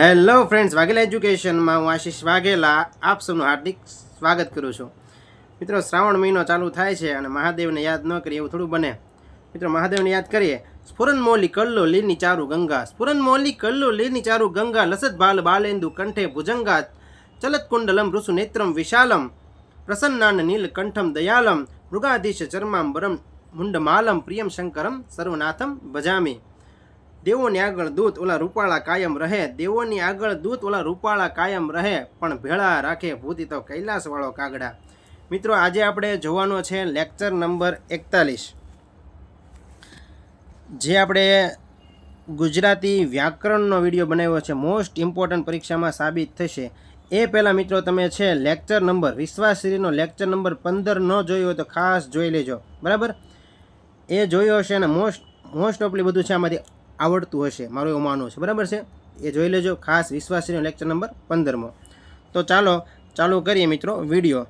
hello friends વાઘેલ એજ્યુકેશનમાં હું આશીષ વાઘેલા આપ સૌનું હાર્દિક સ્વાગત કરું છું મિત્રો શ્રાવણ મહિનો ચાલુ થાય છે અને મહાદેવને યાદ ન કરીએ એવું થોડું બને મિત્રો મહાદેવને યાદ કરીએ સ્ફુરન મોલી કલ્લો લીરની ચારુ ગંગા સ્ફુરન મોલી કલ્લો લીરની ચારુ ગંગા લસત બાલ બાલેન્દુ કંઠે ભુજંગા ચલત કુંડલમ ઋષુ નેત્રમ વિશાલમ પ્રસન્નાન નીલકંઠમ દયાલમ મૃગાધીશ ચર્મામ બરમ મુંડમાલમ પ્રિયમ શંકરમ સર્વનાથમ ભજામી દેવોની આગળ દૂત ઓલા રૂપાળા કાયમ રહે દેવોની આગળ દૂત ઓલા રૂપાળા કાયમ રહે પણ ભેળા રાખે ભૂતિ તો કૈલાસવાળો કાગડા મિત્રો આજે આપણે જોવાનો છે લેક્ચર નંબર એકતાલીસ જે આપણે ગુજરાતી વ્યાકરણનો વિડીયો બનાવ્યો છે મોસ્ટ ઇમ્પોર્ટન્ટ પરીક્ષામાં સાબિત થશે એ પહેલાં મિત્રો તમે છે લેક્ચર નંબર વિશ્વાસશ્રીનો લેક્ચર નંબર પંદર ન જોયો હોય તો ખાસ જોઈ લેજો બરાબર એ જોયો હશે અને મોસ્ટ મોસ્ટ ઓફલી બધું છે આમાંથી આવડતું હશે મારું એવું માનવું છે બરાબર છે એ જોઈ લેજો ખાસ વિશ્વાસીનો લેક્ચર નંબર પંદરમો તો ચાલો ચાલુ કરીએ મિત્રો વિડીયો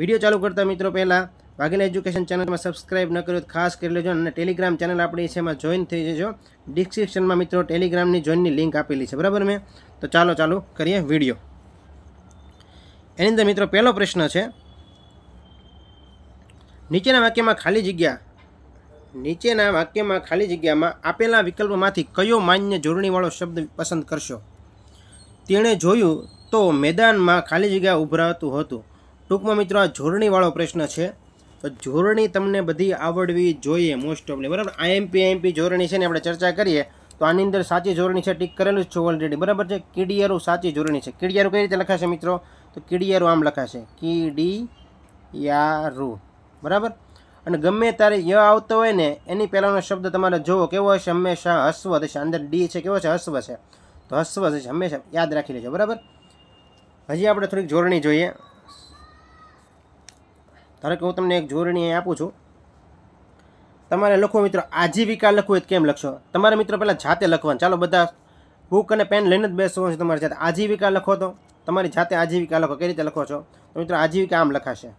વિડીયો ચાલુ કરતા મિત્રો પહેલાં વાઘેલા એજ્યુકેશન ચેનલમાં સબસ્ક્રાઇબ ન કર્યું ખાસ કરી લેજો અને ટેલિગ્રામ ચેનલ આપણી છે એમાં જોઈન થઈ જજો ડિસ્ક્રિપ્શનમાં મિત્રો ટેલિગ્રામની જોઈનની લિંક આપેલી છે બરાબર મેં તો ચાલો ચાલુ કરીએ વિડીયો એની અંદર મિત્રો પહેલો પ્રશ્ન છે નીચેના વાક્યમાં ખાલી જગ્યા નીચેના વાક્યમાં ખાલી જગ્યામાં આપેલા વિકલ્પમાંથી કયો માન્ય જોડણીવાળો શબ્દ પસંદ કરશો તેણે જોયું તો મેદાનમાં ખાલી જગ્યા ઉભરાતું હતું ટૂંકમાં મિત્રો આ જોડણીવાળો પ્રશ્ન છે તો જોડણી તમને બધી આવડવી જોઈએ મોસ્ટ ઓફલી બરાબર આઈએમપી આઈએમપી જોડણી છે ને આપણે ચર્ચા કરીએ તો આની અંદર સાચી જોડણી છે ટીક કરેલું જ છે ઓલરેડી બરાબર છે કીડિયારું સાચી જોડણી છે કીડિયારું કઈ રીતે લખાશે મિત્રો તો કીડિયારું આમ લખાશે કીડી યારું બરાબર અને ગમે ત્યારે ય આવતો હોય ને એની પહેલાંનો શબ્દ તમારે જોવો કેવો હશે હંમેશા હસ્વ થશે અંદર ડી છે કેવો છે હસ્વ છે તો હસ્વ થશે હંમેશા યાદ રાખી લેજો બરાબર હજી આપણે થોડીક જોડણી જોઈએ ધારો કે હું તમને એક જોડણી આપું છું તમારે લખો મિત્રો આજીવિકા લખવું હોય તો કેમ લખશો તમારે મિત્રો પહેલાં જાતે લખવાનું ચાલો બધા બુક અને પેન લઈને જ બેસવાનું છે તમારી જાતે આજીવિકા લખો તો તમારી જાતે આજીવિકા લખો કઈ રીતે લખો છો તો મિત્રો આજીવિકા આમ લખાશે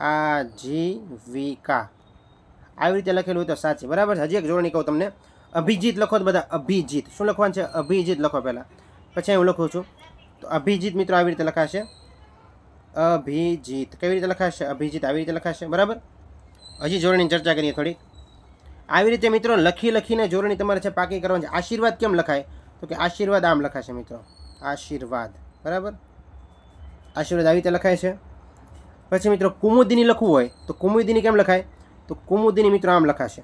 આજીવિકા આવી રીતે લખેલું હોય તો સાચી બરાબર હજી એક જોડણી કહું તમને અભિજીત લખો તો બધા અભિજીત શું લખવાનું છે અભિજીત લખો પહેલાં પછી હું લખું છું તો અભિજીત મિત્રો આવી રીતે લખાશે અભિજીત કેવી રીતે લખાશે અભિજીત આવી રીતે લખાશે બરાબર હજી જોડણીની ચર્ચા કરીએ થોડી આવી રીતે મિત્રો લખી લખીને જોડણી તમારે છે પાકી કરવાની છે આશીર્વાદ કેમ લખાય તો કે આશીર્વાદ આમ લખાશે મિત્રો આશીર્વાદ બરાબર આશીર્વાદ આવી રીતે લખાય છે वैसे मित्रों कुमुदिनी લખુ હોય તો કુમુदिनी કેમ લખાય તો કુમુदिनी મિત્રો આમ લખાશે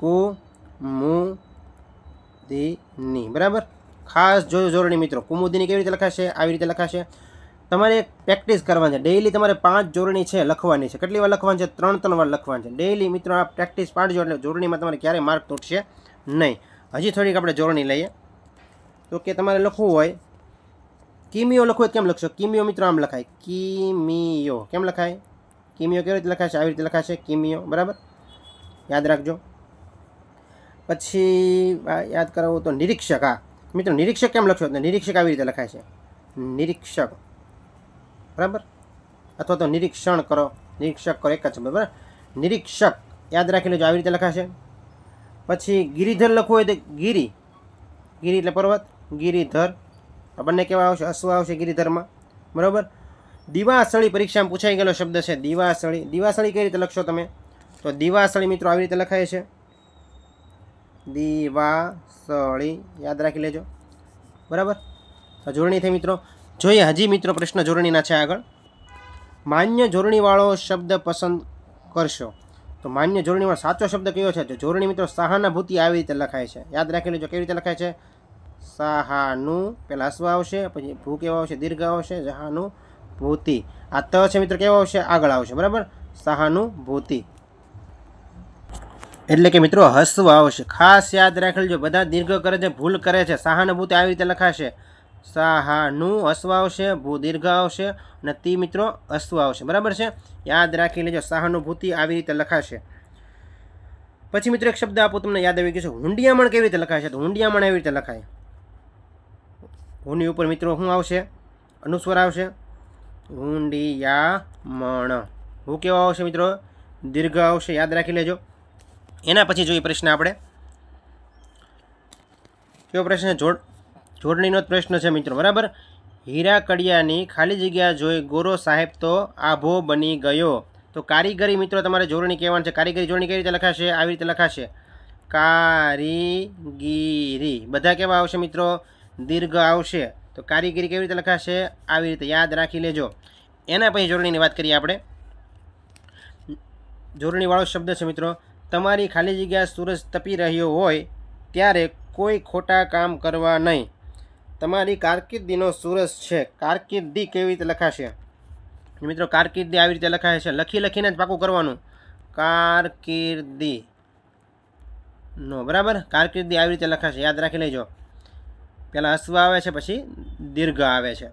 કુ મુ દિની બરાબર ખાસ જો જોરણી મિત્રો કુમુदिनी કેવી રીતે લખાશે આવી રીતે લખાશે તમારે પ્રેક્ટિસ કરવાની ડેઈલી તમારે 5 જોરણી છે લખવાની છે કેટલી વાર લખવાની છે 3-3 વાર લખવાની છે ડેઈલી મિત્રો આપ પ્રેક્ટિસ પાડજો એટલે જોરણીમાં તમારે ક્યારેય માર્ક તૂટશે નહીં હજી થોડીક આપણે જોરણી લઈએ તો કે તમારે લખુ હોય કિમિયો લખવું હોય કેમ લખશો કિમિયો મિત્રો આમ લખાય કિમિયો કેમ લખાય કિમિયો કેવી રીતે લખાશે આવી રીતે લખાશે કિમિયો બરાબર યાદ રાખજો પછી યાદ કરો તો નિરીક્ષક હા મિત્રો નિરીક્ષક કેમ લખશો નિરીક્ષક આવી રીતે લખાય છે નિરીક્ષક બરાબર અથવા તો નિરીક્ષણ કરો નિરીક્ષક કરો એક જ છે બરાબર નિરીક્ષક યાદ રાખી લેજો આવી રીતે લખાશે પછી ગિરિધર લખવું હોય તો ગિરી ગિરિ એટલે પર્વત ગિરિધર આ બંને કેવા આવશે અશ્વ આવશે ગિરિધરમાં બરાબર દિવાસળી પરીક્ષામાં પૂછાઈ ગયેલો શબ્દ છે દિવાસળી દિવાસળી કઈ રીતે લખશો તમે તો દિવાસળી મિત્રો આવી રીતે લખાય છે દિવાસળી યાદ રાખી લેજો બરાબર તો જોડણી થઈ મિત્રો જોઈએ હજી મિત્રો પ્રશ્ન જોડણીના છે આગળ માન્ય જોડણીવાળો શબ્દ પસંદ કરશો તો માન્ય જોડણીવાળો સાચો શબ્દ કયો છે તો જોડણી મિત્રો સહાનુભૂતિ આવી રીતે લખાય છે યાદ રાખી લેજો કેવી રીતે લખાય છે સાહાનું પહેલાં અશ્વ આવશે પછી ભૂ કેવા આવશે દીર્ઘ આવશે જહાનું ભૂતિ આ ત છે મિત્રો કેવો આવશે આગળ આવશે બરાબર સહાનુભૂતિ એટલે કે મિત્રો હસવું આવશે ખાસ યાદ રાખી લેજો બધા દીર્ઘ કરે છે ભૂલ કરે છે સહાનુભૂતિ આવી રીતે લખાશે સાહાનું હસવ આવશે ભૂ દીર્ઘ આવશે અને તી મિત્રો અશ્વ આવશે બરાબર છે યાદ રાખી લેજો સહાનુભૂતિ આવી રીતે લખાશે પછી મિત્રો એક શબ્દ આપો તમને યાદ આવી ગયો છે હુંડિયામણ કેવી રીતે લખાય છે તો હુંડિયામણ એવી રીતે લખાય હુની ઉપર મિત્રો શું આવશે અનુસ્વર આવશે ઊંડિયામણ હું કેવો આવશે મિત્રો દીર્ઘ આવશે યાદ રાખી લેજો એના પછી જોઈએ પ્રશ્ન આપણે કેવો પ્રશ્ન જોડ જોડણીનો જ પ્રશ્ન છે મિત્રો બરાબર હીરા કડિયાની ખાલી જગ્યા જોઈ ગોરો સાહેબ તો આભો બની ગયો તો કારીગરી મિત્રો તમારે જોડણી કહેવાનું છે કારીગરી જોડણી કઈ રીતે લખાશે આવી રીતે લખાશે કારીગીરી બધા કેવા આવશે મિત્રો દીર્ઘ આવશે તો કારીગરી કેવી રીતે લખાશે આવી રીતે યાદ રાખી લેજો એના પછી જોડણીની વાત કરીએ આપણે જોડણીવાળો શબ્દ છે મિત્રો તમારી ખાલી જગ્યા સૂરજ તપી રહ્યો હોય ત્યારે કોઈ ખોટા કામ કરવા નહીં તમારી કારકિર્દીનો સૂરજ છે કારકિર્દી કેવી રીતે લખાશે મિત્રો કારકિર્દી આવી રીતે લખાય છે લખી લખીને જ પાકું કરવાનું કારકિર્દી નો બરાબર કારકિર્દી આવી રીતે લખાશે યાદ રાખી લેજો પહેલાં અશ્વ આવે છે પછી દીર્ઘ આવે છે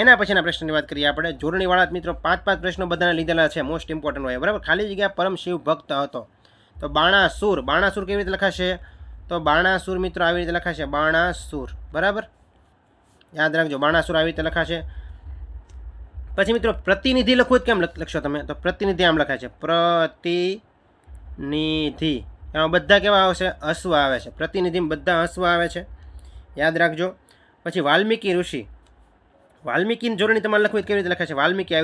એના પછીના પ્રશ્નની વાત કરીએ આપણે જોડણીવાળા મિત્રો પાંચ પાંચ પ્રશ્નો બધાને લીધેલા છે મોસ્ટ ઇમ્પોર્ટન્ટ હોય બરાબર ખાલી જગ્યા પરમ શિવ ભક્ત હતો તો બાણાસુર બાણાસુર કેવી રીતે લખાશે તો બાણાસુર મિત્રો આવી રીતે લખાશે બાણાસુર બરાબર યાદ રાખજો બાણાસુર આવી રીતે લખાશે પછી મિત્રો પ્રતિનિધિ લખવું કેમ લખશો તમે તો પ્રતિનિધિ આમ લખાય છે પ્રતિનિધિ એમાં બધા કેવા આવશે અશ્વ આવે છે પ્રતિનિધિમાં બધા અશ્વ આવે છે યાદ રાખજો પછી વાલ્મીકી ઋષિ વાલ્મીકીની જોડણી તમારે લખવી કેવી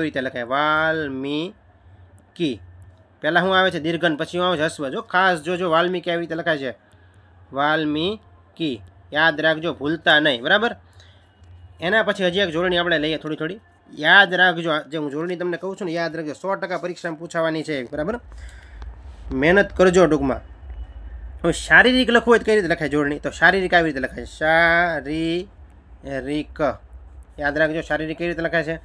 રીતે લખાય છે વાલ્મિકી આવી રીતે લખાય વાલ્મીકી પહેલાં શું આવે છે દીર્ઘન પછી હું આવે છે હસ્વ જો ખાસ જોજો વાલ્મીકી આવી રીતે લખાય છે વાલ્મીકી યાદ રાખજો ભૂલતા નહીં બરાબર એના પછી હજી એક જોડણી આપણે લઈએ થોડી થોડી યાદ રાખજો જે હું જોડણી તમને કહું છું ને યાદ રાખજો સો ટકા પરીક્ષામાં પૂછાવાની છે બરાબર મહેનત કરજો ટૂંકમાં શારીરિક લખ હોય તે કઈ રીતે લખાય જોડણી તો શારીરિક આવી રીતે લખાય શા રી રિક યાદ રાખજો શારીરિક આવી રીતે લખાય છે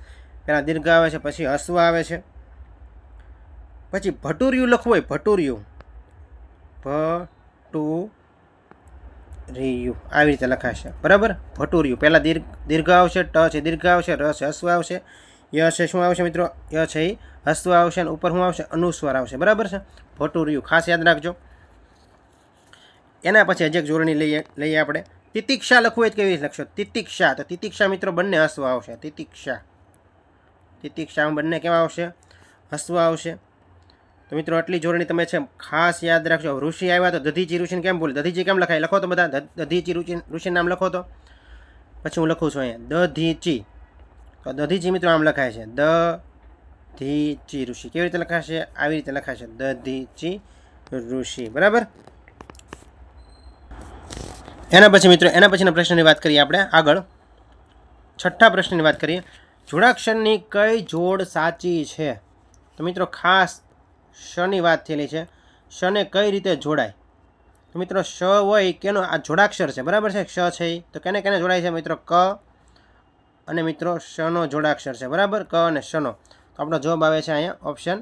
પેલા દીર્ઘ આવે છે પછી હસ્વ આવે છે પછી ભટુર્યું લખવોય ભટુર્યું ભ ટુ રીયુ આવી રીતે લખાય છે બરાબર ભટુર્યું પેલા દીર્ઘ દીર્ઘ આવે છે ટ છે દીર્ઘ આવે છે ર છે હસ્વ આવે છે ય છે શું આવશે મિત્રો ય છે હસ્વ આવશે અને ઉપર હું આવશે અનુસ્વાર આવશે બરાબર છે ભટુર્યું ખાસ યાદ રાખજો એના પછી અજેક જોડણી લઈએ લઈએ આપણે તિતિક્ષા લખવું હોય તો કેવી રીતે લખશો તિતિક્ષા તો તિતિક્ષા મિત્રો બંને હસવા આવશે તિતિક્ષા તિતિક્ષામાં બંને કેવા આવશે હસવા આવશે તો મિત્રો આટલી જોડણી તમે છે ખાસ યાદ રાખજો ઋષિ આવ્યા તો દધીજી ઋષિને કેમ ભૂલ દધીજી કેમ લખાય લખો તો બધા દધીજી ઋષિ ઋષિ નામ લખો તો પછી હું લખું છું અહીંયા દધીચી તો દધીચી મિત્રો આમ લખાય છે દ ધી ચી ઋષિ કેવી રીતે લખાશે આવી રીતે લખાશે દધીચી ઋષિ બરાબર એના પછી મિત્રો એના પછીના પ્રશ્નની વાત કરીએ આપણે આગળ છઠ્ઠા પ્રશ્નની વાત કરીએ જોડાક્ષરની કઈ જોડ સાચી છે તો મિત્રો ખાસ શની વાત થયેલી છે શને કઈ રીતે જોડાય તો મિત્રો શ હોય કેનો આ જોડાક્ષર છે બરાબર છે શ છે તો કેને કેને જોડાય છે મિત્રો ક અને મિત્રો શનો જોડાક્ષર છે બરાબર ક અને શનો તો આપણો જવાબ આવે છે અહીંયા ઓપ્શન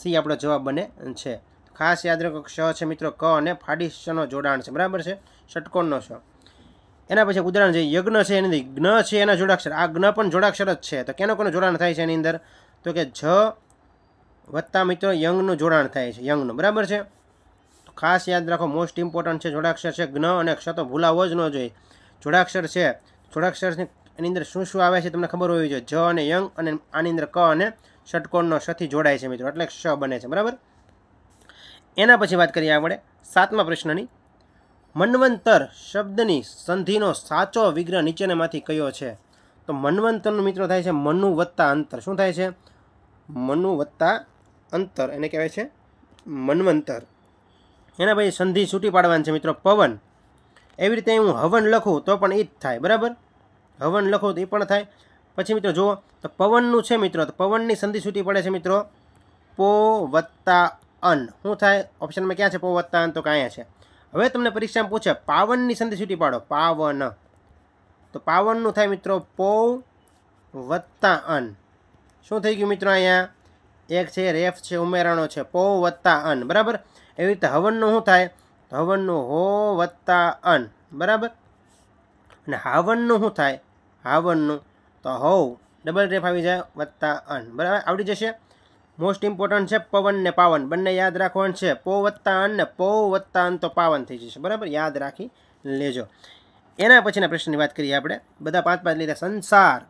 સી આપણો જવાબ બને છે ખાસ યાદ રાખો ક્ષ છે મિત્રો ક અને ફાડી શનો જોડાણ છે બરાબર છે ષટકોણનો શ એના પછી ઉદાહરણ છે યજ્ઞ છે એની જ્ઞ છે એના જોડાક્ષર આ જ્ઞ પણ જોડાક્ષર જ છે તો કેનો કોનું જોડાણ થાય છે એની અંદર તો કે જ વત્તા મિત્રો યંગનું જોડાણ થાય છે યંગનું બરાબર છે ખાસ યાદ રાખો મોસ્ટ ઇમ્પોર્ટન્ટ છે જોડાક્ષર છે જ્ઞ અને ક્ષ તો ભૂલાવો જ ન જોઈએ જોડાક્ષર છે જોડાક્ષરની એની અંદર શું શું આવે છે તમને ખબર હોવી જોઈએ જ અને યંગ અને આની અંદર ક અને ષટકોણનો સથી જોડાય છે મિત્રો એટલે ક્ષ બને છે બરાબર એના પછી વાત કરીએ આપણે સાતમા પ્રશ્નની મનવંતર શબ્દની સંધિનો સાચો વિગ્રહ નીચેનામાંથી કયો છે તો મનવંતરનું મિત્રો થાય છે મનુ વત્તા અંતર શું થાય છે મનુ વત્તા અંતર એને કહેવાય છે મનવંતર એના પછી સંધિ છૂટી પાડવાની છે મિત્રો પવન એવી રીતે હું હવન લખું તો પણ એ જ થાય બરાબર હવન લખું તો એ પણ થાય પછી મિત્રો જુઓ તો પવનનું છે મિત્રો તો પવનની સંધિ છૂટી પડે છે મિત્રો પો વત્તા અન શું થાય ઓપ્શનમાં ક્યાં છે પો વત્તા અન તો કાંઈ છે હવે તમને પરીક્ષામાં પૂછે પાવનની સંધિ છૂટી પાડો પાવન તો પાવનનું થાય મિત્રો પૌ વત્તા અન શું થઈ ગયું મિત્રો અહીંયા એક છે રેફ છે ઉમેરાણો છે પૌ વત્તા અન બરાબર એવી રીતે હવનનું શું થાય હવનનું હો વત્તા અન બરાબર અને હાવનનું શું થાય હાવનનું તો હવ ડબલ રેફ આવી જાય વત્તા અન બરાબર આવડી જશે મોસ્ટ ઇમ્પોર્ટન્ટ છે પવન ને પાવન બંને યાદ રાખવાનું છે પો વત્તા અન પો વત્તા અન તો પાવન થઈ જશે બરાબર યાદ રાખી લેજો એના પછીના પ્રશ્નની વાત કરીએ આપણે બધા પાંચ પાંચ લીધા સંસાર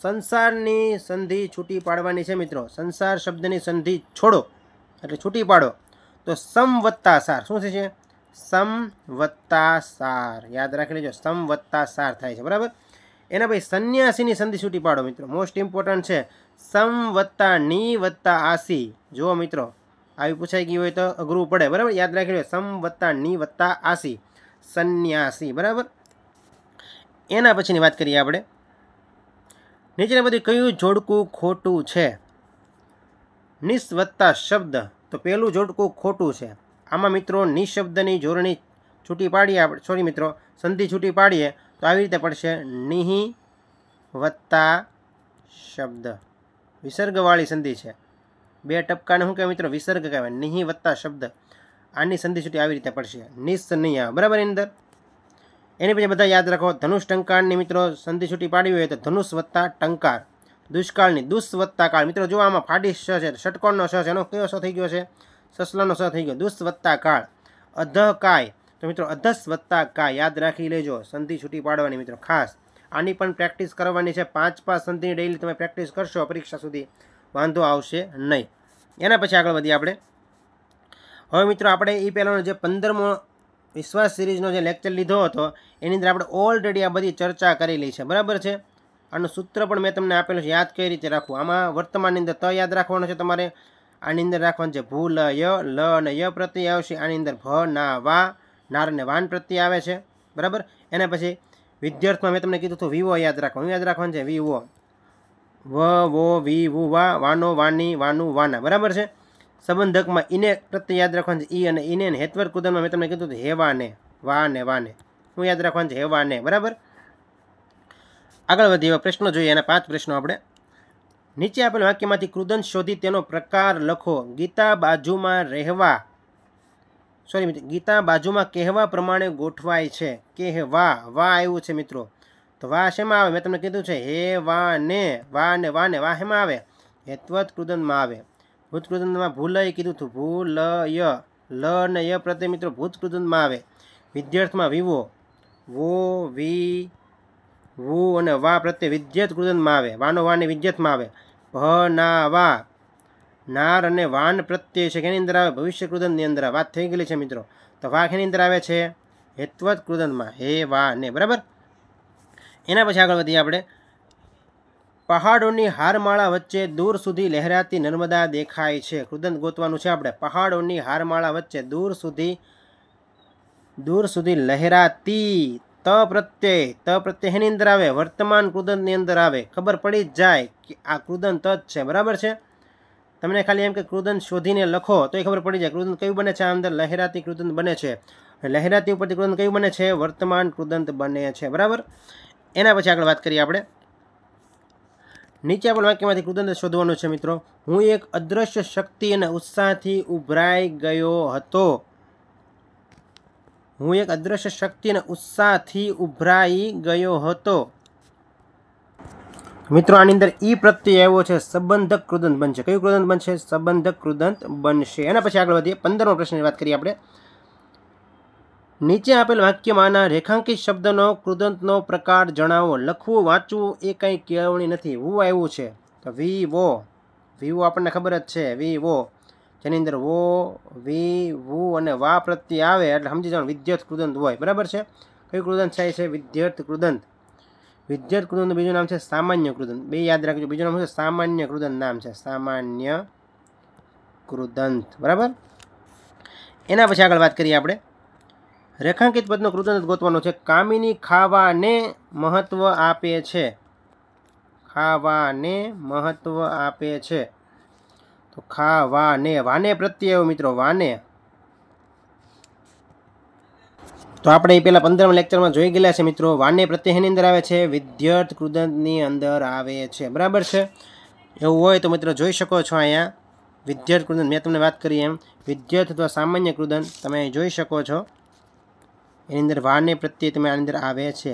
સંસારની સંધિ છૂટી પાડવાની છે મિત્રો સંસાર શબ્દની સંધિ છોડો એટલે છૂટી પાડો તો સમ વત્તા સાર શું થશે સમ વત્તા સાર યાદ રાખી લેજો સમ વત્તા સાર થાય છે બરાબર એના ભાઈ સંન્યાસીની સંધિ છૂટી પાડો મિત્રો મોસ્ટ ઇમ્પોર્ટન્ટ છે સમ વત્તા ની વત્તા આસી જુઓ મિત્રો આવી પૂછાઈ ગયું હોય તો અઘરું પડે બરાબર યાદ રાખી લો સમ વત્તા ની વત્તા આસી સંન્યાસી બરાબર એના પછીની વાત કરીએ આપણે નીચેના બધું કયું જોડકું ખોટું છે નિસ્વત્તા શબ્દ તો પહેલું જોડકું ખોટું છે આમાં મિત્રો નિઃશબ્દની જોડણી છૂટી પાડીએ આપણે સોરી મિત્રો સંધિ છૂટી પાડીએ તો આવી રીતે પડશે નિહિ વત્તા શબ્દ વિસર્ગવાળી સંધિ છે બે ટપકાને શું કહેવાય મિત્રો વિસર્ગ કહેવાય નિહિ વત્તા શબ્દ આની સંધિ છૂટી આવી રીતે પડશે નિસ્સનિયા બરાબર એની અંદર એની પછી બધા યાદ રાખો ધનુષ ટંકારની મિત્રો સંધિ છૂટી પાડવી હોય તો ધનુષ વત્તા ટંકાર દુષ્કાળની દુષ વત્તા કાળ મિત્રો જો આમાં ફાડી શ છે ષટકોણનો શ છે એનો કયો શ થઈ ગયો છે સસલાનો શ થઈ ગયો દુષ વત્તા કાળ કાય તો મિત્રો અધસ વત્તા કા યાદ રાખી લેજો સંધિ છૂટી પાડવાની મિત્રો ખાસ આની પણ પ્રેક્ટિસ કરવાની છે પાંચ પાંચ સંધિની ડેઇલી તમે પ્રેક્ટિસ કરશો પરીક્ષા સુધી વાંધો આવશે નહીં એના પછી આગળ વધીએ આપણે હવે મિત્રો આપણે એ પહેલાંનો જે પંદરમો વિશ્વાસ સિરીઝનો જે લેક્ચર લીધો હતો એની અંદર આપણે ઓલરેડી આ બધી ચર્ચા કરેલી છે બરાબર છે આનું સૂત્ર પણ મેં તમને આપેલું છે યાદ કઈ રીતે રાખવું આમાં વર્તમાનની અંદર ત યાદ રાખવાનું છે તમારે આની અંદર રાખવાનું છે ભૂ લ ય લ અને ય પ્રત્યય આવશે આની અંદર ભ ના વા નારને વાન પ્રત્યે આવે છે બરાબર એના પછી વિદ્યાર્થમાં મેં તમને કીધું હતું વિવો યાદ રાખો હું યાદ રાખવાનું છે વિવો વ વો વી વુ વા વાનો વાની વાનું વાના બરાબર છે સંબંધકમાં ઈને પ્રત્યે યાદ રાખવાનું છે ઈ અને ઈને ને હેતવર કુદનમાં મેં તમને કીધું હતું હેવાને વાને વાને હું યાદ રાખવાનું છે હેવાને બરાબર આગળ એવા પ્રશ્નો જોઈએ એના પાંચ પ્રશ્નો આપણે નીચે આપેલ વાક્યમાંથી કૃદંશ શોધી તેનો પ્રકાર લખો ગીતા બાજુમાં રહેવા સોરી ગીતા બાજુમાં કહેવા પ્રમાણે ગોઠવાય છે કે વા વા આવ્યું છે મિત્રો તો વા શેમાં આવે મેં તમને કીધું છે હે વા ને વા ને વા ને વા હેમાં આવે હેત્વત કૃદંતમાં આવે ભૂત કૃદનમાં ભૂલય કીધું હતું ભૂલ ય લ ને ય પ્રત્યે મિત્રો ભૂત કૃદનમાં આવે વિદ્યાર્થમાં વિવો વો વી વુ અને વા પ્રત્યે વિદ્યત કૃદનમાં આવે વાનો વાને વિદ્યતમાં આવે ભ ના વા નાર અને વાન પ્રત્યય છે કેની અંદર આવે ભવિષ્ય કૃદંતની અંદર વાત થઈ ગયેલી છે મિત્રો તો વા કેની અંદર આવે છે હેત્વત કૃદંતમાં હે વા ને બરાબર એના પછી આગળ વધીએ આપણે પહાડોની હારમાળા વચ્ચે દૂર સુધી લહેરાતી નર્મદા દેખાય છે કૃદંત ગોતવાનું છે આપણે પહાડોની હારમાળા વચ્ચે દૂર સુધી દૂર સુધી લહેરાતી ત પ્રત્યય ત પ્રત્યય એની અંદર આવે વર્તમાન કૃદંતની અંદર આવે ખબર પડી જ જાય કે આ કૃદંત જ છે બરાબર છે તમને ખાલી એમ કે કૃદંત શોધીને લખો તો એ ખબર પડી જાય કૃદંત કયું બને છે આ અંદર લહેરાતી કૃદંત બને છે લહેરાતી ઉપરથી કૃદંત કયું બને છે વર્તમાન કૃદંત બને છે બરાબર એના પછી આગળ વાત કરીએ આપણે નીચે આપણે વાક્યમાંથી કૃદંત શોધવાનું છે મિત્રો હું એક અદ્રશ્ય શક્તિ અને ઉત્સાહથી ઉભરાઈ ગયો હતો હું એક અદ્રશ્ય શક્તિ અને ઉત્સાહથી ઉભરાઈ ગયો હતો મિત્રો આની અંદર ઈ પ્રત્યય આવ્યો છે સંબંધક કૃદંત બનશે કયું કૃદંત બનશે સંબંધક કૃદંત બનશે એના પછી આગળ વધીએ પંદરમો પ્રશ્ન વાત કરીએ આપણે નીચે આપેલ વાક્યમાંના રેખાંકિત શબ્દનો કૃદંતનો પ્રકાર જણાવો લખવું વાંચવું એ કંઈ કેળવણી નથી વુ આવ્યું છે તો વી વો વીવો આપણને ખબર જ છે વી વો જેની અંદર વો વી વુ અને વા પ્રત્યે આવે એટલે સમજી જવાનું વિદ્યાર્થ કૃદંત હોય બરાબર છે કયું કૃદંત થાય છે વિદ્યાર્થ કૃદંત વિદ્યુત કૃદનનું બીજું નામ છે સામાન્ય કૃદન બે યાદ રાખજો બીજું નામ છે સામાન્ય કૃદન નામ છે સામાન્ય કૃદંત બરાબર એના પછી આગળ વાત કરીએ આપણે રેખાંકિત પદનો કૃદંત ગોતવાનો છે કામિની ખાવાને મહત્ત્વ આપે છે ખાવાને મહત્ત્વ આપે છે તો ખાવાને વાને પ્રત્યય મિત્રો વાને તો આપણે એ પહેલાં પંદરમા લેક્ચરમાં જોઈ ગયેલા છે મિત્રો વાણ્ય પ્રત્યયની અંદર આવે છે વિદ્યાર્થ કૃદંતની અંદર આવે છે બરાબર છે એવું હોય તો મિત્રો જોઈ શકો છો અહીંયા વિદ્યાર્થ કૃદન મેં તમને વાત કરી એમ વિદ્યાર્થ અથવા સામાન્ય કૃદંત તમે જોઈ શકો છો એની અંદર વાણ્ય પ્રત્યય તમે આની અંદર આવે છે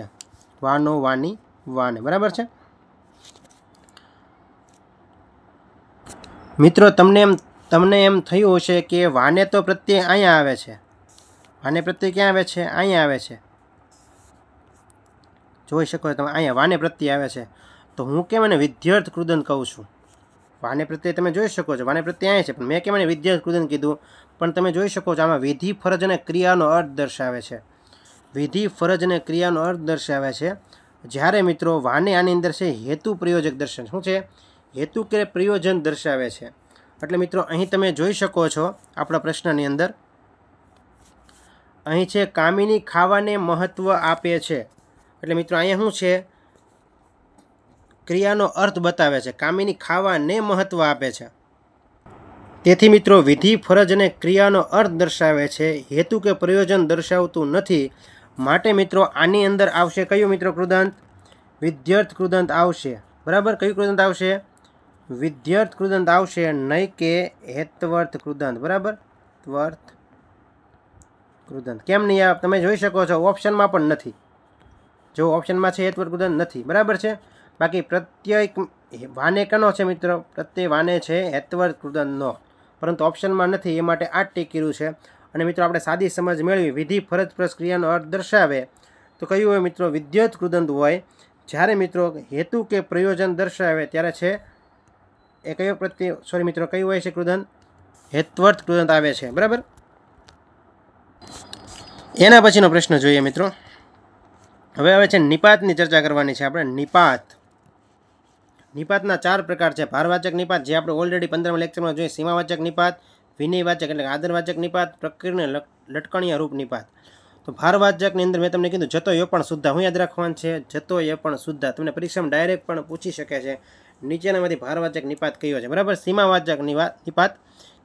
વાનો વાની વાને બરાબર છે મિત્રો તમને એમ તમને એમ થયું હશે કે વાને તો પ્રત્યય અહીંયા આવે છે વાને પ્રત્યે ક્યાં આવે છે અહીંયા આવે છે જોઈ શકો તમે અહીંયા વાને પ્રત્યે આવે છે તો હું કેમ એને વિદ્યાર્થ કૃદન કહું છું વાને પ્રત્યે તમે જોઈ શકો છો વાને પ્રત્યે અહીંયા છે પણ મેં કેમ એને વિદ્યાર્થ કૃદન કીધું પણ તમે જોઈ શકો છો આમાં વિધિ ફરજ અને ક્રિયાનો અર્થ દર્શાવે છે વિધિ ફરજ અને ક્રિયાનો અર્થ દર્શાવે છે જ્યારે મિત્રો વાને આની અંદર છે હેતુ પ્રયોજક દર્શન શું છે હેતુ કે પ્રયોજન દર્શાવે છે એટલે મિત્રો અહીં તમે જોઈ શકો છો આપણા પ્રશ્નની અંદર અહીં છે કામિની ખાવાને મહત્ત્વ આપે છે એટલે મિત્રો અહીંયા શું છે ક્રિયાનો અર્થ બતાવે છે કામિની ખાવાને મહત્ત્વ આપે છે તેથી મિત્રો વિધિ ફરજ અને ક્રિયાનો અર્થ દર્શાવે છે હેતુ કે પ્રયોજન દર્શાવતું નથી માટે મિત્રો આની અંદર આવશે કયું મિત્રો કૃદંત વિદ્યાર્થ કૃદંત આવશે બરાબર કયું કૃદંત આવશે વિદ્યાર્થ કૃદંત આવશે નહીં કે હેતવર્થ કૃદંત બરાબર વર્થ કૃદંત કેમ નહીં આવે તમે જોઈ શકો છો ઓપ્શનમાં પણ નથી જો ઓપ્શનમાં છે હેતવર કૃદંત નથી બરાબર છે બાકી પ્રત્યય વાને કનો છે મિત્રો પ્રત્યે વાને છે હેતવર કૃદંતનો પરંતુ ઓપ્શનમાં નથી એ માટે આ ટીક છે અને મિત્રો આપણે સાદી સમજ મેળવી વિધિ ફરજ પ્રક્રિયાનો અર્થ દર્શાવે તો કહ્યું હોય મિત્રો વિદ્યુત કૃદંત હોય જ્યારે મિત્રો હેતુ કે પ્રયોજન દર્શાવે ત્યારે છે એ કયો પ્રત્યે સોરી મિત્રો કયું હોય છે કૃદંત હેતવર્થ કૃદંત આવે છે બરાબર એના પછીનો પ્રશ્ન જોઈએ મિત્રો હવે હવે છે નિપાતની ચર્ચા કરવાની છે આપણે નિપાત નિપાતના ચાર પ્રકાર છે ભારવાચક નિપાત જે આપણે ઓલરેડી પંદરમા લેક્ચરમાં જોઈએ સીમાવાચક નિપાત વિનયવાચક એટલે આદરવાચક નિપાત પ્રકૃતિને લટકણીય રૂપ નિપાત તો ભારવાચકની અંદર મેં તમને કીધું જતો એ પણ શુદ્ધા હું યાદ રાખવાનું છે જતો એ પણ શુદ્ધા તમને પરીક્ષામાં ડાયરેક્ટ પણ પૂછી શકે છે નીચેનામાંથી ભારવાચક નિપાત કયો છે બરાબર સીમાવાચક નિપાત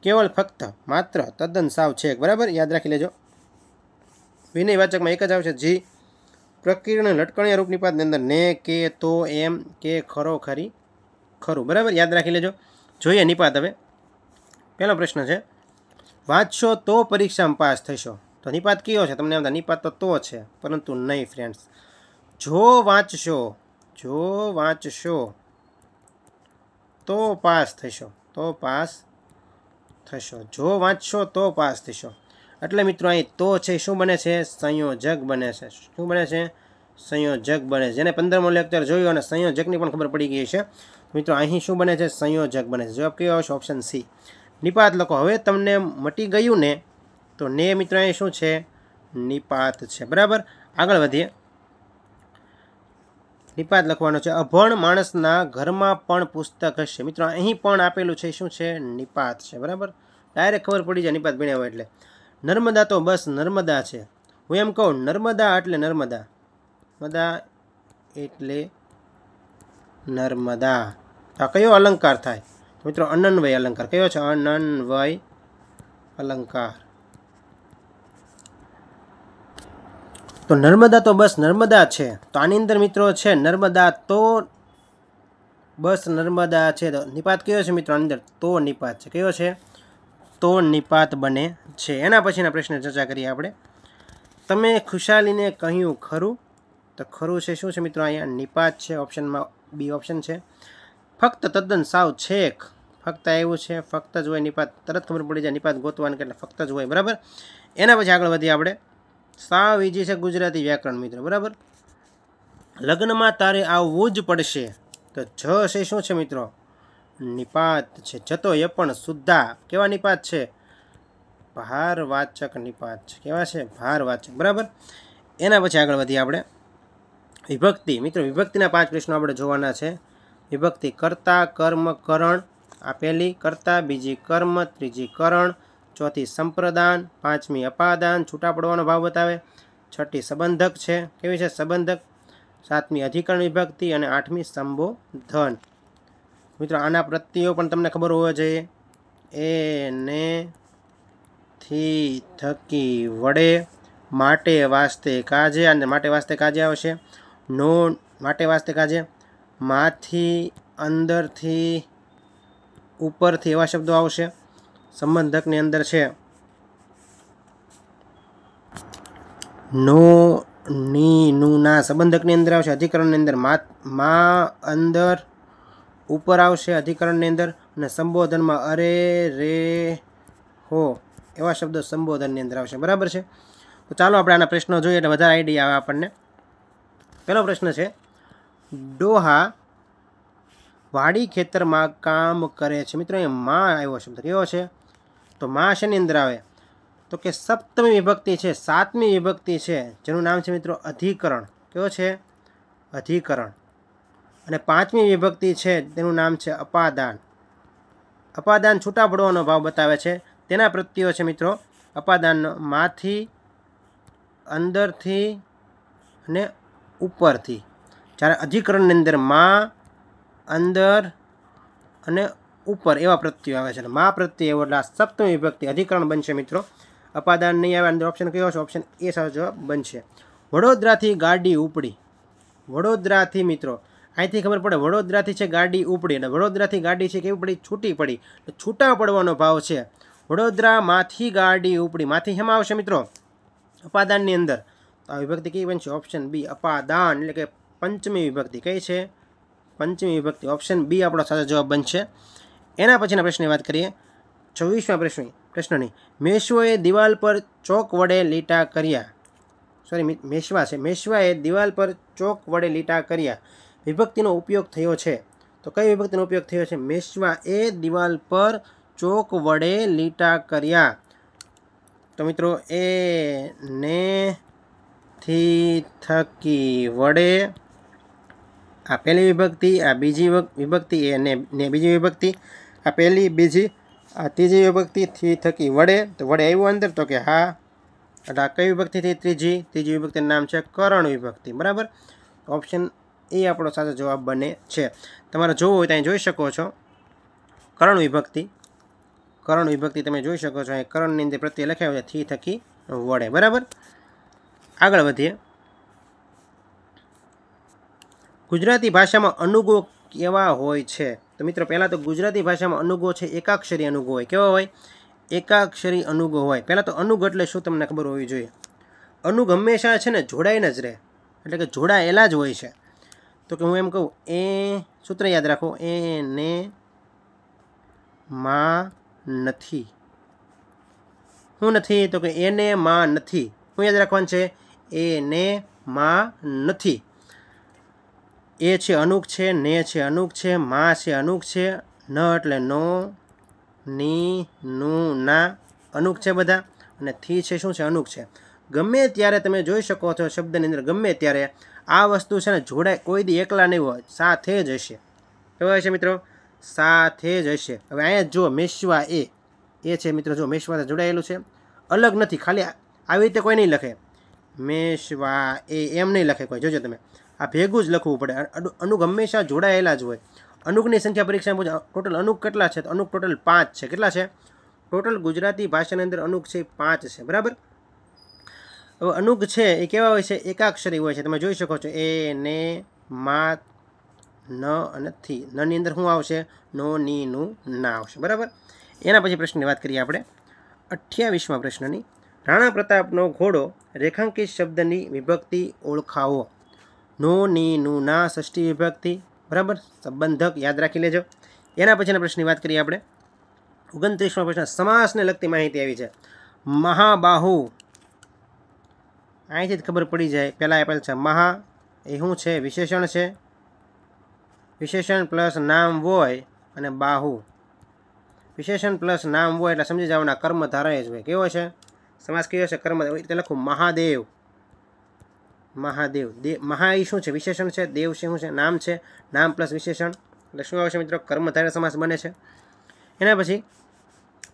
કેવળ ફક્ત માત્ર તદ્દન સાવ છે બરાબર યાદ રાખી લેજો વિનયવાચકમાં એક જ આવશે જી પ્રકિર્ણ લટકણીય રૂપ નિપાતની અંદર ને કે તો એમ કે ખરો ખરી ખરું બરાબર યાદ રાખી લેજો જોઈએ નિપાત હવે પહેલો પ્રશ્ન છે વાંચશો તો પરીક્ષામાં પાસ થશો તો નિપાત કયો છે તમને એમ નિપાત તો તો છે પરંતુ નહીં ફ્રેન્ડ્સ જો વાંચશો જો વાંચશો તો પાસ થશો તો પાસ થશો જો વાંચશો તો પાસ થશો એટલે મિત્રો અહીં તો છે શું બને છે સંયોજક બને છે શું બને છે સંયોજક બને છે જેને પંદરમો લેક્ચર જોયું અને સંયોજકની પણ ખબર પડી ગઈ છે મિત્રો અહીં શું બને છે સંયોજક બને છે જવાબ કયો આવશે ઓપ્શન સી નિપાત લખો હવે તમને મટી ગયું ને તો ને મિત્રો અહીં શું છે નિપાત છે બરાબર આગળ વધીએ નિપાત લખવાનો છે અભણ માણસના ઘરમાં પણ પુસ્તક હશે મિત્રો અહીં પણ આપેલું છે શું છે નિપાત છે બરાબર ડાયરેક્ટ ખબર પડી જાય નિપાત ભણ્યા હોય એટલે નર્મદા તો બસ નર્મદા છે હું એમ કહું નર્મદા એટલે નર્મદા નર્મદા એટલે નર્મદા આ કયો અલંકાર થાય મિત્રો અનન્વય અલંકાર કયો છે અનન્વય અલંકાર તો નર્મદા તો બસ નર્મદા છે તો આની અંદર મિત્રો છે નર્મદા તો બસ નર્મદા છે તો નિપાત કયો છે મિત્રો અંદર તો નિપાત છે કયો છે તો નિપાત બને છે એના પછીના પ્રશ્ન ચર્ચા કરીએ આપણે તમે ખુશાલીને કહ્યું ખરું તો ખરું છે શું છે મિત્રો અહીંયા નિપાત છે ઓપ્શનમાં બી ઓપ્શન છે ફક્ત તદ્દન સાવ છેક ફક્ત એવું છે ફક્ત જ હોય નિપાત તરત ખબર પડી જાય નિપાત ગોતવાનું એટલે ફક્ત જ હોય બરાબર એના પછી આગળ વધીએ આપણે સાવ ઈજી છે ગુજરાતી વ્યાકરણ મિત્રો બરાબર લગ્નમાં તારે આવવું જ પડશે તો જ છે શું છે મિત્રો નિપાત છે જતો એ પણ શુદ્ધા કેવા નિપાત છે ભારવાચક નિપાત છે કેવા છે ભારવાચક બરાબર એના પછી આગળ વધીએ આપણે વિભક્તિ મિત્રો વિભક્તિના પાંચ પ્રશ્નો આપણે જોવાના છે વિભક્તિ કર્તા કર્મ કરણ આપેલી કરતા બીજી કર્મ ત્રીજી કરણ ચોથી સંપ્રદાન પાંચમી અપાદાન છૂટા પડવાનો ભાવ બતાવે છઠ્ઠી સંબંધક છે કેવી છે સંબંધક સાતમી અધિકરણ વિભક્તિ અને આઠમી સંબોધન મિત્રો આના પ્રત્યયો પણ તમને ખબર હોવા જોઈએ એને થી થકી વડે માટે વાસ્તે કાજે અને માટે વાસ્તે કાજે આવશે નો માટે વાસ્તે કાજે માથી અંદરથી ઉપરથી એવા શબ્દો આવશે સંબંધકની અંદર છે નો ની નું ના સંબંધકની અંદર આવશે અધિકરણની અંદર મા અંદર ઉપર આવશે અધિકરણની અંદર અને સંબોધનમાં અરે રે હો એવા શબ્દો સંબોધનની અંદર આવશે બરાબર છે તો ચાલો આપણે આના પ્રશ્નો જોઈએ એટલે વધારે આઈડિયા આવે આપણને પહેલો પ્રશ્ન છે ડોહા વાડી ખેતરમાં કામ કરે છે મિત્રો એ માં આવ્યો શબ્દ કેવો છે તો માં શેની અંદર આવે તો કે સપ્તમી વિભક્તિ છે સાતમી વિભક્તિ છે જેનું નામ છે મિત્રો અધિકરણ કેવો છે અધિકરણ અને પાંચમી વિભક્તિ છે તેનું નામ છે અપાદાન અપાદાન છૂટા પડવાનો ભાવ બતાવે છે તેના પ્રત્યયો છે મિત્રો અપાદાનનો માથી અંદરથી અને ઉપરથી જ્યારે અધિકરણની અંદર મા અંદર અને ઉપર એવા પ્રત્યયો આવે છે મા પ્રત્યય એટલે આ સપ્તમ વિભક્તિ અધિકરણ બનશે મિત્રો અપાદાન નહીં આવે અંદર ઓપ્શન કયો છે ઓપ્શન એ સાચો જવાબ બનશે વડોદરાથી ગાડી ઉપડી વડોદરાથી મિત્રો અહીંથી ખબર પડે વડોદરાથી છે ગાડી ઉપડી અને વડોદરાથી ગાડી છે કેવી પડી છૂટી પડી છૂટા પડવાનો ભાવ છે વડોદરામાંથી ગાડી ઉપડી માંથી હેમાં આવશે મિત્રો અપાદાનની અંદર તો આ વિભક્તિ કઈ બનશે ઓપ્શન બી અપાદાન એટલે કે પંચમી વિભક્તિ કઈ છે પંચમી વિભક્તિ ઓપ્શન બી આપણો સાચો જવાબ બનશે એના પછીના પ્રશ્નની વાત કરીએ છવ્વીસમાં પ્રશ્ન પ્રશ્નની મેશ્વએ દિવાલ પર ચોક વડે લીટા કર્યા સોરી મેશ્વા છે મેશ્વાએ દિવાલ પર ચોક વડે લીટા કર્યા વિભક્તિનો ઉપયોગ થયો છે તો કઈ વિભક્તિનો ઉપયોગ થયો છે મેશ્વા એ દિવાલ પર ચોક વડે લીટા કર્યા તો મિત્રો એ ને થી થકી વડે આ પહેલી વિભક્તિ આ બીજી વિભક્તિ એ ને બીજી વિભક્તિ આ પહેલી બીજી આ ત્રીજી વિભક્તિથી થકી વડે તો વડે આવ્યું અંદર તો કે હા એટલે આ કઈ વિભક્તિથી ત્રીજી ત્રીજી વિભક્તિનું નામ છે કરણ વિભક્તિ બરાબર ઓપ્શન એ આપણો સાચો જવાબ બને છે તમારે જોવું હોય ત્યાં જોઈ શકો છો કરણ વિભક્તિ કરણ વિભક્તિ તમે જોઈ શકો છો અહીં કરણની અંદર પ્રત્યે લખ્યા હોય થી થકી વડે બરાબર આગળ વધીએ ગુજરાતી ભાષામાં અનુગો કેવા હોય છે તો મિત્રો પહેલાં તો ગુજરાતી ભાષામાં અનુગો છે એકાક્ષરી અનુગો હોય કેવા હોય એકાક્ષરી અનુગો હોય પહેલાં તો અનુગ એટલે શું તમને ખબર હોવી જોઈએ અનુગ હંમેશા છે ને જોડાઈને જ રહે એટલે કે જોડાયેલા જ હોય છે તો કે હું એમ કહું એ સૂત્ર યાદ રાખો એને માં નથી હું નથી તો કે એને માં નથી હું યાદ રાખવાનું છે એને માં નથી એ છે અનુક છે ને છે અનુક છે માં છે અનુક છે ન એટલે નો ની નું ના અનુક છે બધા અને થી છે શું છે અનુક છે ગમે ત્યારે તમે જોઈ શકો છો શબ્દની અંદર ગમે ત્યારે આ વસ્તુ છે ને જોડાય કોઈ દી એકલા નહીં હોય સાથે જ હશે કેવાય છે મિત્રો સાથે જ હશે હવે અહીંયા જો મેશવા એ એ છે મિત્રો જો મેશ્વા જોડાયેલું છે અલગ નથી ખાલી આવી રીતે કોઈ નહીં લખે મેશવા એ એમ નહીં લખે કોઈ જોજો તમે આ ભેગું જ લખવું પડે અનુક હંમેશા જોડાયેલા જ હોય અનુકની સંખ્યા પરીક્ષા પૂછે ટોટલ અનુક કેટલા છે તો અનુક ટોટલ પાંચ છે કેટલા છે ટોટલ ગુજરાતી ભાષાની અંદર અનુક છે પાંચ છે બરાબર હવે અનુગ છે એ કેવા હોય છે એકાક્ષરી હોય છે તમે જોઈ શકો છો એ ને મા ન અને થી નની અંદર શું આવશે નો ની નું ના આવશે બરાબર એના પછી પ્રશ્નની વાત કરીએ આપણે અઠ્યાવીસમાં પ્રશ્નની રાણા પ્રતાપનો ઘોડો રેખાંકિત શબ્દની વિભક્તિ ઓળખાવો નો ની નું ના ષષ્ઠી વિભક્તિ બરાબર સંબંધક યાદ રાખી લેજો એના પછીના પ્રશ્નની વાત કરીએ આપણે ઓગણત્રીસમાં પ્રશ્ન સમાસને લગતી માહિતી આવી છે મહાબાહુ અહીંથી જ ખબર પડી જાય પહેલાં આપેલ છે મહા એ શું છે વિશેષણ છે વિશેષણ પ્લસ નામ હોય અને બાહુ વિશેષણ પ્લસ નામ હોય એટલે સમજી જવાના કર્મ જ હોય કેવો છે સમાજ કેવો છે કર્મ એટલે લખું મહાદેવ મહાદેવ દે મહા એ શું છે વિશેષણ છે દેવ છે શું છે નામ છે નામ પ્લસ વિશેષણ એટલે શું આવશે મિત્રો કર્મધારા સમાસ બને છે એના પછી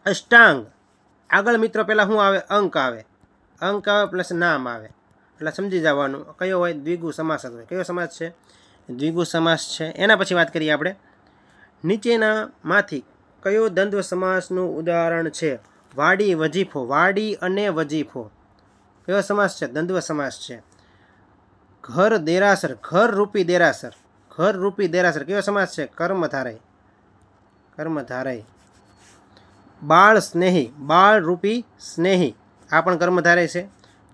અષ્ટાંગ આગળ મિત્રો પહેલાં શું આવે અંક આવે અંક આવે પ્લસ નામ આવે એટલે સમજી જવાનું કયો હોય દ્વિગુ સમાસ હોય કયો સમાસ છે દ્વિગુ સમાસ છે એના પછી વાત કરીએ આપણે નીચેનામાંથી કયો દ્વંદ્વ સમાસનું ઉદાહરણ છે વાડી વજીફો વાડી અને વજીફો કયો સમાસ છે દ્વંદ્વ સમાસ છે ઘર દેરાસર ઘર રૂપી દેરાસર ઘર રૂપી દેરાસર કયો સમાસ છે કર્મધારય કર્મધારય બાળ સ્નેહી બાળ રૂપી સ્નેહી આ પણ કર્મધારે છે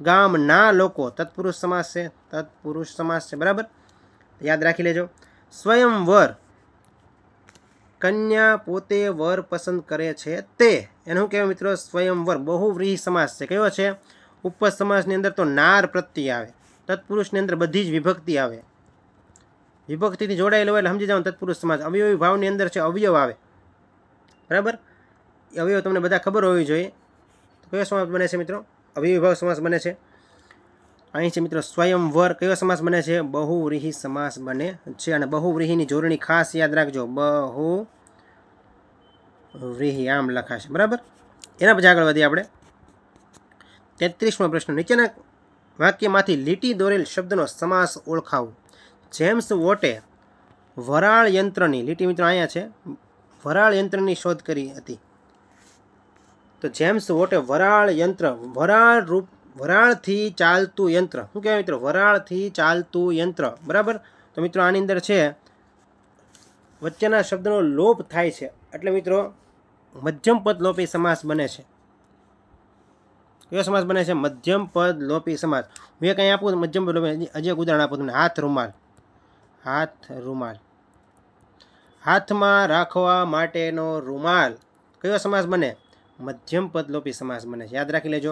ગામના લોકો તત્પુરુષ સમાસ છે તત્પુરુષ સમાસ છે બરાબર યાદ રાખી લેજો સ્વયંવર કન્યા પોતે વર પસંદ કરે છે તે એનું કહેવાય મિત્રો સ્વયંવર બહુવ્રીહ સમાસ છે કયો છે સમાસની અંદર તો નાર પ્રત્યે આવે તત્પુરુષની અંદર બધી જ વિભક્તિ આવે વિભક્તિથી જોડાયેલો હોય એટલે સમજી જાઓ તત્પુરુષ સમાસ અવયવી ભાવની અંદર છે અવયવ આવે બરાબર અવયવ તમને બધા ખબર હોવી જોઈએ કયો સમાસ બને છે મિત્રો અવિવિભાવ સમાસ બને છે અહીં છે મિત્રો સ્વયંવર કયો સમાસ બને છે બહુવ્રીહી સમાસ બને છે અને બહુવ્રીહીની જોડણી ખાસ યાદ રાખજો બહુ વ્રીહી આમ લખાશે બરાબર એના પછી આગળ વધીએ આપણે તેત્રીસમો પ્રશ્ન નીચેના વાક્યમાંથી લીટી દોરેલ શબ્દનો સમાસ ઓળખાવો જેમ્સ વોટે વરાળ યંત્રની લીટી મિત્રો અહીંયા છે વરાળ યંત્રની શોધ કરી હતી તો જેમ્સ વોટે વરાળ યંત્ર વરાળ રૂપ વરાળથી ચાલતું યંત્ર શું કહેવાય મિત્રો વરાળથી ચાલતું યંત્ર બરાબર તો મિત્રો આની અંદર છે વચ્ચેના શબ્દનો લોપ થાય છે એટલે મિત્રો મધ્યમ પદ લોપી સમાસ બને છે કયો સમાસ બને છે મધ્યમ પદ લોપી સમાસ મેં કંઈ આપું મધ્યમ પદ લોપી હજી એક ઉદાહરણ આપું તમને હાથ રૂમાલ હાથ રૂમાલ હાથમાં રાખવા માટેનો રૂમાલ કયો સમાસ બને મધ્યમ પદલોપી સમાસ બને છે યાદ રાખી લેજો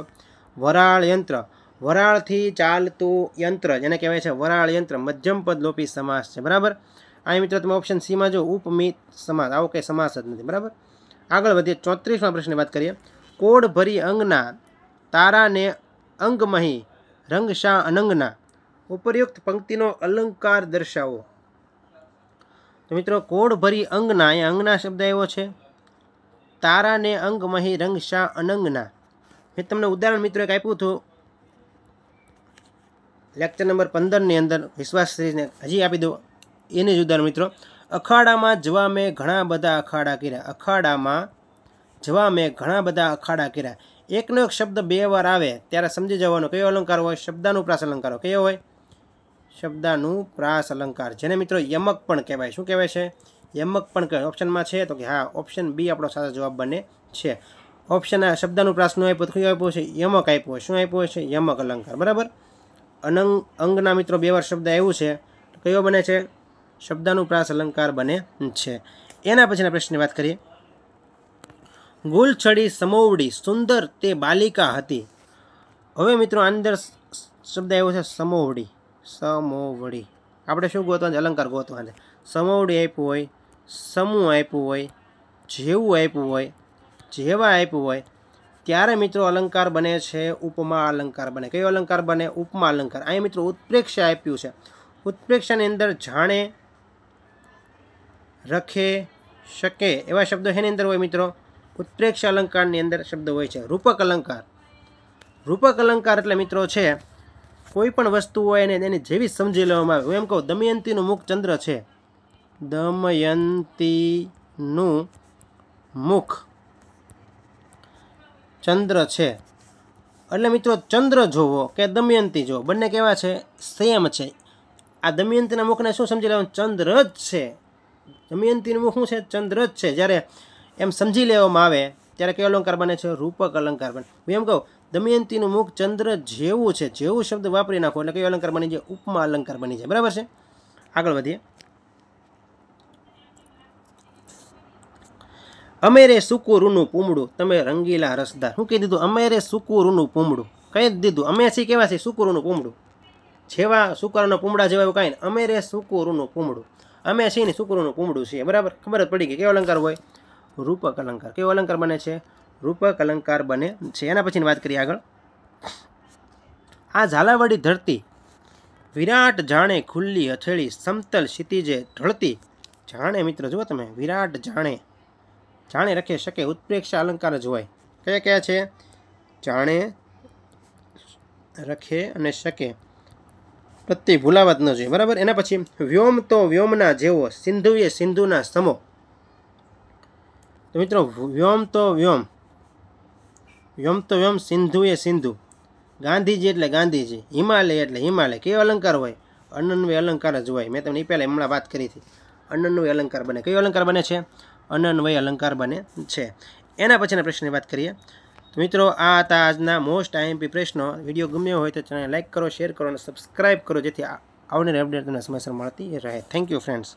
વરાળ યંત્ર વરાળથી ચાલતું યંત્ર જેને કહેવાય છે વરાળ યંત્ર મધ્યમ પદલોપી સમાસ છે બરાબર અહીં મિત્રો તમે ઓપ્શન સીમાં જો ઉપમિત સમાસ આવો કંઈ સમાસ જ નથી બરાબર આગળ વધીએ ચોત્રીસમાં પ્રશ્નની વાત કરીએ કોડ ભરી અંગના તારાને અંગમહી રંગશા અનંગના ઉપરયુક્ત પંક્તિનો અલંકાર દર્શાવો તો મિત્રો કોડ ભરી અંગના એ અંગના શબ્દ એવો છે તારાને અંગમહી રંગ શા અનંગના મેં તમને ઉદાહરણ મિત્રો એક આપ્યું હતું લેક્ચર નંબર પંદરની અંદર વિશ્વાસ સિરીઝને હજી આપી દો એને જ ઉદાહરણ મિત્રો અખાડામાં જવા મેં ઘણા બધા અખાડા કર્યા અખાડામાં જવા મેં ઘણા બધા અખાડા કર્યા એકનો એક શબ્દ બે વાર આવે ત્યારે સમજી જવાનો કયો અલંકાર હોય શબ્દાનુપ્રાસ અલંકાર કયો હોય શબ્દાનુપ્રાસ અલંકાર જેને મિત્રો યમક પણ કહેવાય શું કહેવાય છે યમક પણ કહેવાય ઓપ્શનમાં છે તો કે હા ઓપ્શન બી આપણો સાચો જવાબ બને છે ઓપ્શન આ શબ્દનું પ્રાસનું આપ્યું કયો આપ્યું છે યમક આપ્યો શું આપ્યો છે યમક અલંકાર બરાબર અનંગ અંગના મિત્રો બે વાર શબ્દ આવ્યું છે કયો બને છે શબ્દાનું પ્રાસ અલંકાર બને છે એના પછીના પ્રશ્નની વાત કરીએ ગુલછડી સમોવડી સુંદર તે બાલિકા હતી હવે મિત્રો અંદર શબ્દ આવ્યો છે સમોવડી સમોવડી આપણે શું ગોતવાનું અલંકાર ગોતવાનું છે સમોવડી આપ્યું હોય સમૂહ આપ્યું હોય જેવું આપ્યું હોય જેવા આપ્યું હોય ત્યારે મિત્રો અલંકાર બને છે ઉપમા અલંકાર બને કયો અલંકાર બને ઉપમા અલંકાર અહીં મિત્રો ઉત્પ્રેક્ષા આપ્યું છે ઉત્પ્રેક્ષાની અંદર જાણે રખે શકે એવા શબ્દો એની અંદર હોય મિત્રો ઉત્પ્રેક્ષા અલંકારની અંદર શબ્દ હોય છે રૂપક અલંકાર રૂપક અલંકાર એટલે મિત્રો છે કોઈ પણ વસ્તુ હોય એને એની જેવી સમજી લેવામાં આવે હું એમ કહું દમયંતીનું મુખ ચંદ્ર છે દમયંતીનું મુખ ચંદ્ર છે એટલે મિત્રો ચંદ્ર જોવો કે દમયંતી જોવો બંને કેવા છે સેમ છે આ દમયંતીના મુખને શું સમજી લેવાનું ચંદ્ર જ છે દમયંતીનું મુખ શું છે ચંદ્ર જ છે જ્યારે એમ સમજી લેવામાં આવે ત્યારે કયો અલંકાર બને છે રૂપક અલંકાર બને હું એમ કહું દમયંતીનું મુખ ચંદ્ર જેવું છે જેવું શબ્દ વાપરી નાખો એટલે કયો અલંકાર બની જાય ઉપમા અલંકાર બની જાય બરાબર છે આગળ વધીએ અમેરે સુકુરુનું પૂમડું તમે રંગીલા રસદાર શું કહી દીધું અમેરે સુકુરુનું પૂમડું કહી જ દીધું અમે છીએ કેવા છે સુકુરુનું પૂમડું જેવા સુકરાના પૂમડા જેવા એવું કાંઈ અમેરે સુકુરુનું પૂમડું અમે છીએ ને સુકુરુનું પૂમડું છે બરાબર ખબર જ પડી ગઈ કેવો અલંકાર હોય રૂપક અલંકાર કેવો અલંકાર બને છે રૂપક અલંકાર બને છે એના પછીની વાત કરીએ આગળ આ ઝાલાવાડી ધરતી વિરાટ જાણે ખુલ્લી હથેળી સમતલ ક્ષિતિજે ઢળતી જાણે મિત્ર જુઓ તમે વિરાટ જાણે જાણે રખે શકે ઉત્પ્રેક્ષા અલંકાર જ હોય કયા કયા છે જાણે રખે અને શકે પ્રત્યે ભૂલાવાત ન જોઈએ બરાબર એના પછી વ્યોમ તો વ્યોમના જેવો સિંધુ એ સિંધુના સમો તો મિત્રો વ્યોમ તો વ્યોમ વ્યોમ તો વ્યોમ સિંધુ એ સિંધુ ગાંધીજી એટલે ગાંધીજી હિમાલય એટલે હિમાલય કયો અલંકાર હોય અનન્વય અલંકાર જ હોય મેં તમને એ પહેલાં હમણાં વાત કરી હતી અનન્વય અલંકાર બને કયો અલંકાર બને છે અનન્વય અલંકાર બને છે એના પછીના પ્રશ્નની વાત કરીએ મિત્રો આ હતા આજના મોસ્ટ આઈએમપી પ્રશ્નો વિડીયો ગમ્યો હોય તો ચેનલ લાઇક કરો શેર કરો અને સબસ્ક્રાઈબ કરો જેથી આવનારી અપડેટ તમને સમયસર મળતી રહે થેન્ક યુ ફ્રેન્ડ્સ